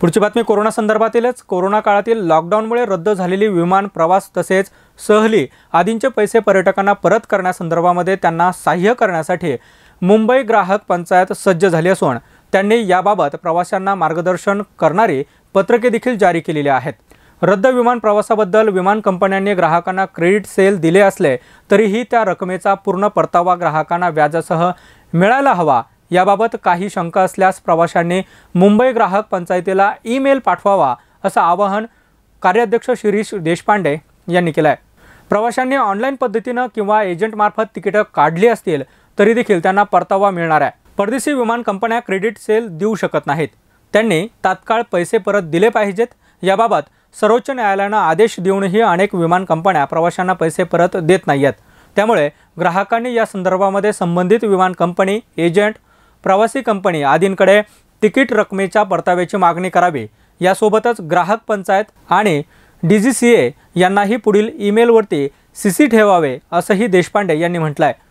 पुढची बातमी corona संदर्भातीलच corona काळातील लॉकडाऊनमुळे रद्द झालेली विमान प्रवास तसेच सहली आदींचे पैसे पर्यटकांना परत करण्यासंदर्भामध्ये त्यांना सहाय्य करण्यासाठी मुंबई ग्राहक पंचायत सज्ज झाली असून त्यांनी याबाबत प्रवाशांना मार्गदर्शन करणारी पत्रके देखील जारी केलेली आहेत रद्द विमान प्रवासाबद्दल विमान कंपन्यांनी ग्राहकांना क्रेडिट सेल दिले असले तरीही त्या रकमेचा पूर्ण परतावा ग्राहकांना व्याजासह मिळायला हवा याबाबत काही शंका असल्यास प्रवाशांनी मुंबई ग्राहक पंचायतीला ईमेल पाठवावा असं आवाहन कार्याध्यक्ष शिरीष देशपांडे यांनी केलं आहे प्रवाशांनी ऑनलाईन पद्धतीनं किंवा एजंटमार्फत तिकीटं काढली असतील तरी देखील त्यांना परतावा मिळणार आहे परदेशी विमान कंपन्या क्रेडिट सेल देऊ शकत नाहीत त्यांनी तात्काळ पैसे परत दिले पाहिजेत याबाबत सर्वोच्च न्यायालयानं आदेश देऊनही अनेक विमान कंपन्या प्रवाशांना पैसे परत देत नाही आहेत त्यामुळे ग्राहकांनी या संदर्भामध्ये संबंधित विमान कंपनी एजंट प्रवासी कंपनी आदींकडे तिकीट रकमेच्या परताव्याची मागणी करावी यासोबतच ग्राहक पंचायत आणि डी जी सी ए यांनाही पुढील ईमेलवरती सी सी ठेवावे असंही देशपांडे यांनी म्हटलं आहे